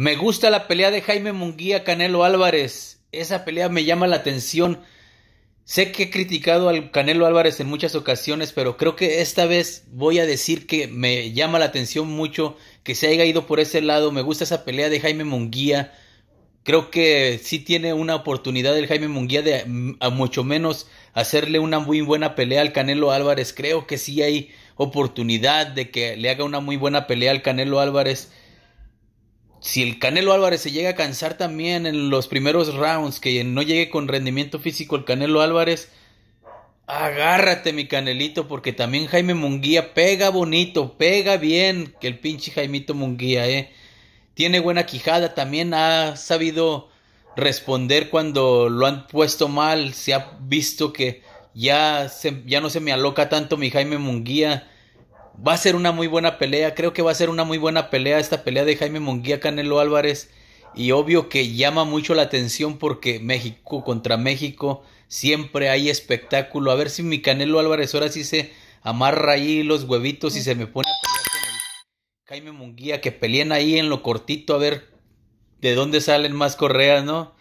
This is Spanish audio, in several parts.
Me gusta la pelea de Jaime Munguía Canelo Álvarez. Esa pelea me llama la atención. Sé que he criticado al Canelo Álvarez en muchas ocasiones, pero creo que esta vez voy a decir que me llama la atención mucho que se haya ido por ese lado. Me gusta esa pelea de Jaime Munguía. Creo que sí tiene una oportunidad el Jaime Munguía de mm, a mucho menos hacerle una muy buena pelea al Canelo Álvarez. Creo que sí hay oportunidad de que le haga una muy buena pelea al Canelo Álvarez si el Canelo Álvarez se llega a cansar también en los primeros rounds, que no llegue con rendimiento físico el Canelo Álvarez, agárrate mi Canelito, porque también Jaime Munguía pega bonito, pega bien, que el pinche Jaimito Munguía, eh. Tiene buena quijada, también ha sabido responder cuando lo han puesto mal, se ha visto que ya, se, ya no se me aloca tanto mi Jaime Munguía Va a ser una muy buena pelea. Creo que va a ser una muy buena pelea esta pelea de Jaime Monguía Canelo Álvarez. Y obvio que llama mucho la atención porque México contra México siempre hay espectáculo. A ver si mi Canelo Álvarez ahora sí se amarra ahí los huevitos y se me pone a pelear con el Jaime Munguía, que peleen ahí en lo cortito a ver de dónde salen más correas, ¿no?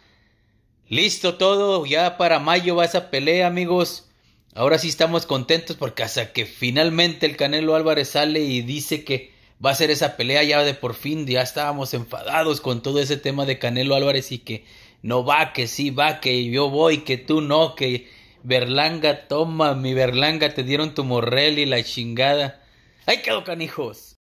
Listo todo, ya para mayo va esa pelea, amigos. Ahora sí estamos contentos porque hasta que finalmente el Canelo Álvarez sale y dice que va a ser esa pelea ya de por fin, ya estábamos enfadados con todo ese tema de Canelo Álvarez y que no va, que sí va, que yo voy, que tú no, que Berlanga toma, mi Berlanga te dieron tu morrel y la chingada. qué quedó canijos.